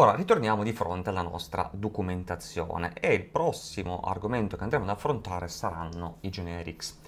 Ora ritorniamo di fronte alla nostra documentazione e il prossimo argomento che andremo ad affrontare saranno i generics.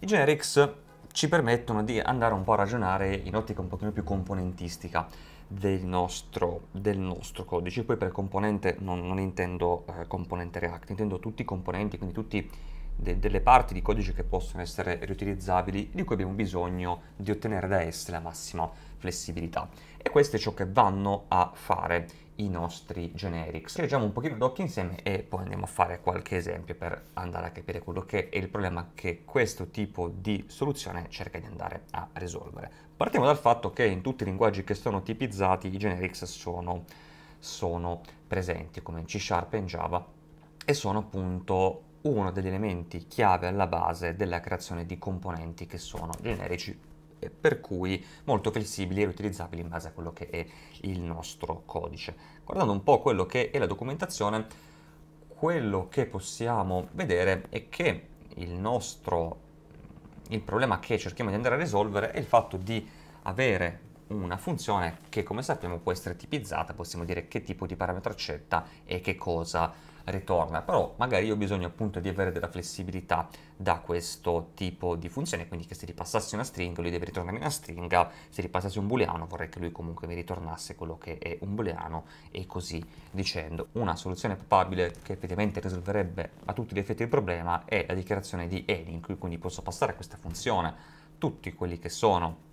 I generics ci permettono di andare un po' a ragionare in ottica un pochino più componentistica del nostro, del nostro codice. Poi per componente non, non intendo eh, componente React, intendo tutti i componenti, quindi tutti de- delle parti di codice che possono essere riutilizzabili, di cui abbiamo bisogno di ottenere da esse la massima flessibilità. E questo è ciò che vanno a fare i nostri generics. Leggiamo un pochino d'occhio insieme e poi andiamo a fare qualche esempio per andare a capire quello che è il problema che questo tipo di soluzione cerca di andare a risolvere. Partiamo dal fatto che in tutti i linguaggi che sono tipizzati i generics sono, sono presenti come in C Sharp e in Java e sono appunto uno degli elementi chiave alla base della creazione di componenti che sono generici per cui molto flessibili e riutilizzabili in base a quello che è il nostro codice. Guardando un po' quello che è la documentazione, quello che possiamo vedere è che il nostro il problema che cerchiamo di andare a risolvere è il fatto di avere una funzione che come sappiamo può essere tipizzata, possiamo dire che tipo di parametro accetta e che cosa ritorna, però magari io ho bisogno appunto di avere della flessibilità da questo tipo di funzione, quindi che se ripassassi una stringa lui deve ritornarmi una stringa, se ripassassi un booleano vorrei che lui comunque mi ritornasse quello che è un booleano e così dicendo. Una soluzione probabile che effettivamente risolverebbe a tutti gli effetti il problema è la dichiarazione di Edding, in cui quindi posso passare a questa funzione tutti quelli che sono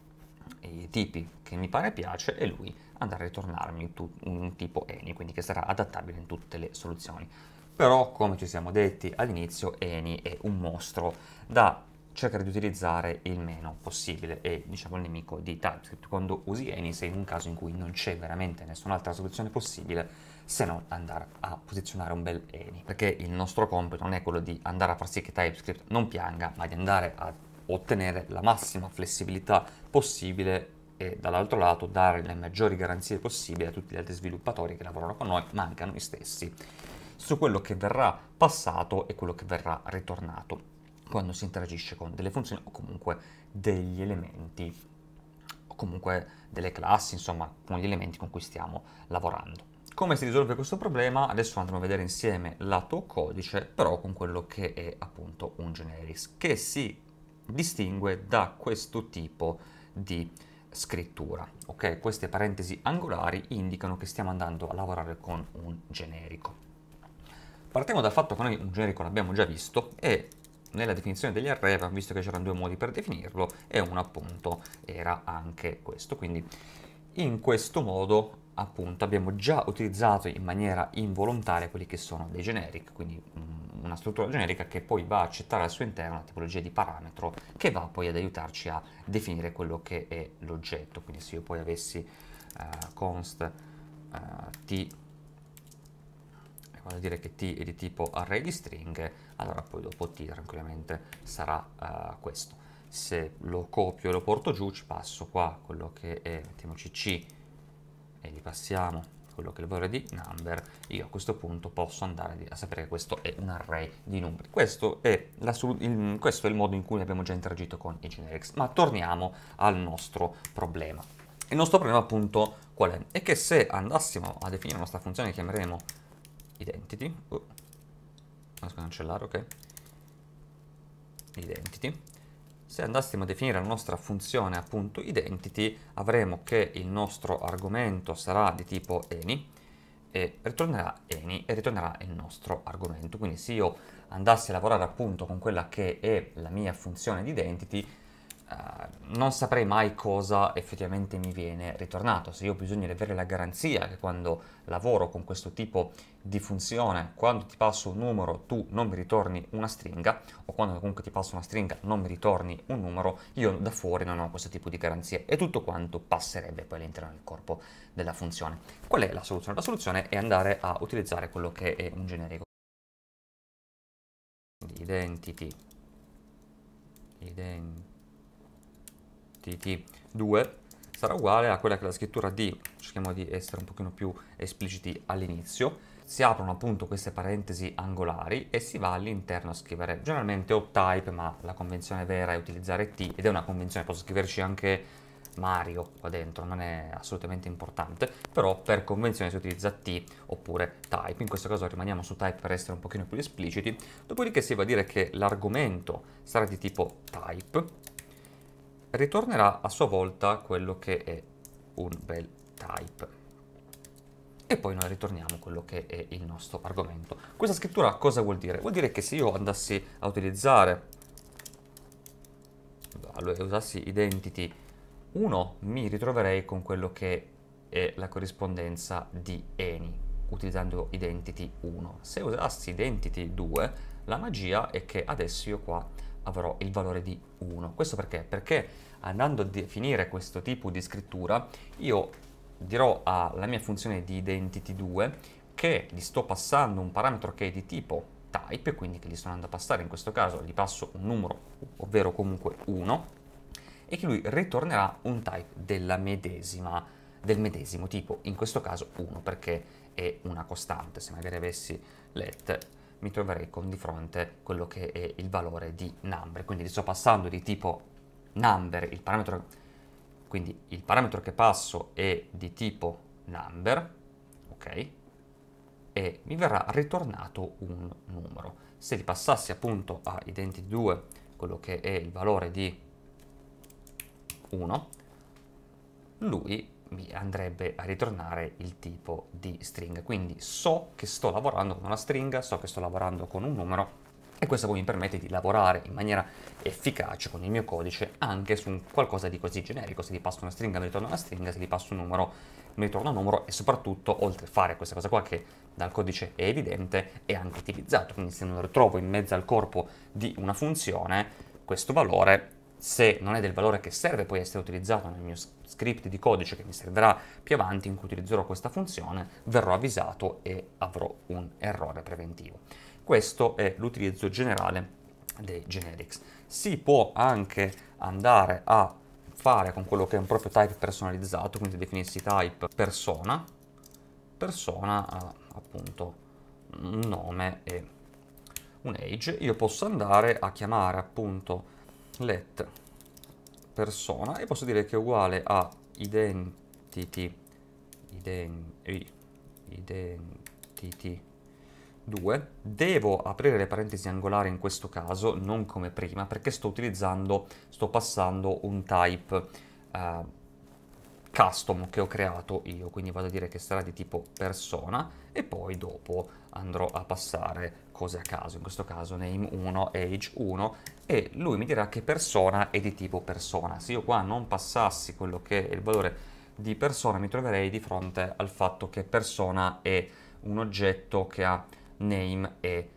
i tipi che mi pare piace e lui andare a ritornarmi un tipo Eni, quindi che sarà adattabile in tutte le soluzioni. Però, come ci siamo detti all'inizio, Eni è un mostro da cercare di utilizzare il meno possibile e diciamo il nemico di TypeScript. Quando usi Eni sei in un caso in cui non c'è veramente nessun'altra soluzione possibile se non andare a posizionare un bel Eni. perché il nostro compito non è quello di andare a far sì che TypeScript non pianga, ma di andare a ottenere la massima flessibilità possibile e dall'altro lato dare le maggiori garanzie possibili a tutti gli altri sviluppatori che lavorano con noi, ma anche a noi stessi, su quello che verrà passato e quello che verrà ritornato quando si interagisce con delle funzioni o comunque degli elementi o comunque delle classi, insomma, con gli elementi con cui stiamo lavorando. Come si risolve questo problema? Adesso andremo a vedere insieme lato codice, però con quello che è appunto un generis, che si distingue da questo tipo di scrittura. Ok, queste parentesi angolari indicano che stiamo andando a lavorare con un generico. Partiamo dal fatto che noi un generico l'abbiamo già visto e nella definizione degli array abbiamo visto che c'erano due modi per definirlo e uno appunto era anche questo. Quindi in questo modo appunto abbiamo già utilizzato in maniera involontaria quelli che sono dei generic, quindi un mm, una struttura generica che poi va a accettare al suo interno una tipologia di parametro che va poi ad aiutarci a definire quello che è l'oggetto. Quindi se io poi avessi uh, const uh, t vuol dire che t è di tipo array di string, allora poi dopo t tranquillamente sarà uh, questo. Se lo copio e lo porto giù, ci passo qua quello che è, mettiamoci c e gli passiamo quello che è il valore di number, io a questo punto posso andare a sapere che questo è un array di numeri. Questo è, il, questo è il modo in cui abbiamo già interagito con i generics, ma torniamo al nostro problema. Il nostro problema appunto qual è? È che se andassimo a definire la nostra funzione che chiameremo identity, uh, posso cancellare, ok, identity, se andassimo a definire la nostra funzione appunto identity avremo che il nostro argomento sarà di tipo any e ritornerà any e ritornerà il nostro argomento quindi se io andassi a lavorare appunto con quella che è la mia funzione di identity eh, non saprei mai cosa effettivamente mi viene ritornato, se io ho bisogno di avere la garanzia che quando lavoro con questo tipo di funzione, quando ti passo un numero tu non mi ritorni una stringa, o quando comunque ti passo una stringa non mi ritorni un numero, io da fuori non ho questo tipo di garanzia e tutto quanto passerebbe poi all'interno del corpo della funzione. Qual è la soluzione? La soluzione è andare a utilizzare quello che è un generico identity identity t 2 sarà uguale a quella che la scrittura di, cerchiamo di essere un pochino più espliciti all'inizio, si aprono appunto queste parentesi angolari e si va all'interno a scrivere generalmente o type, ma la convenzione vera è utilizzare t ed è una convenzione, posso scriverci anche Mario qua dentro, non è assolutamente importante, però per convenzione si utilizza t oppure type, in questo caso rimaniamo su type per essere un pochino più espliciti, dopodiché si va a dire che l'argomento sarà di tipo type, ritornerà a sua volta quello che è un bel type e poi noi ritorniamo a quello che è il nostro argomento. Questa scrittura cosa vuol dire? Vuol dire che se io andassi a utilizzare, usassi identity 1, mi ritroverei con quello che è la corrispondenza di any, utilizzando identity 1. Se usassi identity 2, la magia è che adesso io qua avrò il valore di 1. Questo perché? Perché andando a definire questo tipo di scrittura io dirò alla mia funzione di identity2 che gli sto passando un parametro che è di tipo type, quindi che gli sto andando a passare, in questo caso gli passo un numero, ovvero comunque 1, e che lui ritornerà un type della medesima, del medesimo tipo, in questo caso 1 perché è una costante, se magari avessi let mi troverei con di fronte quello che è il valore di number, quindi sto passando di tipo number, il parametro, quindi il parametro che passo è di tipo number, ok? E mi verrà ritornato un numero. Se li passassi appunto a identity 2, quello che è il valore di 1, lui mi andrebbe a ritornare il tipo di stringa. Quindi so che sto lavorando con una stringa, so che sto lavorando con un numero e questo poi mi permette di lavorare in maniera efficace con il mio codice anche su qualcosa di così generico, se gli passo una stringa mi ritorno una stringa, se gli passo un numero mi ritorno un numero e soprattutto oltre a fare questa cosa qua che dal codice è evidente è anche utilizzato, quindi se non lo ritrovo in mezzo al corpo di una funzione questo valore se non è del valore che serve poi essere utilizzato nel mio script di codice che mi servirà più avanti in cui utilizzerò questa funzione, verrò avvisato e avrò un errore preventivo. Questo è l'utilizzo generale dei generics. Si può anche andare a fare con quello che è un proprio type personalizzato, quindi definirsi type persona, persona ha appunto un nome e un age, io posso andare a chiamare appunto let persona e posso dire che è uguale a identity identity, identity 2 devo aprire le parentesi angolari in questo caso non come prima perché sto utilizzando sto passando un type uh, custom che ho creato io quindi vado a dire che sarà di tipo persona e poi dopo andrò a passare cose a caso in questo caso name 1 age 1 e lui mi dirà che persona è di tipo persona. Se io qua non passassi quello che è il valore di persona mi troverei di fronte al fatto che persona è un oggetto che ha name e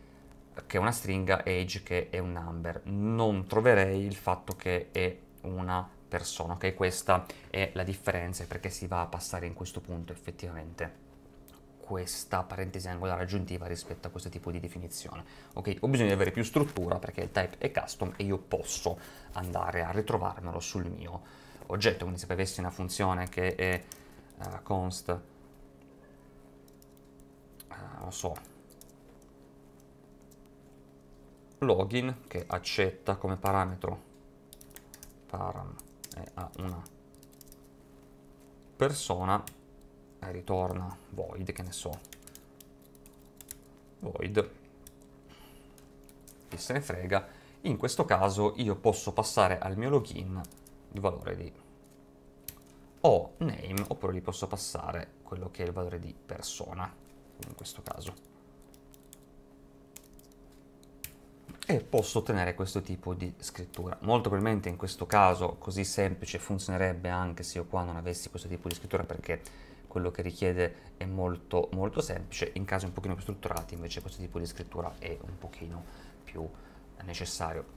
che è una stringa, age che è un number. Non troverei il fatto che è una persona, ok? Questa è la differenza perché si va a passare in questo punto effettivamente questa parentesi angolare aggiuntiva rispetto a questo tipo di definizione. Ok, ho bisogno di avere più struttura perché il type è custom e io posso andare a ritrovarmelo sul mio oggetto, quindi se avessi una funzione che è uh, const, uh, lo so, login che accetta come parametro param e eh, ha una persona eh, ritorna void, che ne so, void, chi se ne frega, in questo caso io posso passare al mio login il valore di o name, oppure gli posso passare quello che è il valore di persona, in questo caso. e posso ottenere questo tipo di scrittura. Molto probabilmente in questo caso così semplice funzionerebbe anche se io qua non avessi questo tipo di scrittura perché quello che richiede è molto, molto semplice, in casi un pochino più strutturati invece questo tipo di scrittura è un pochino più necessario.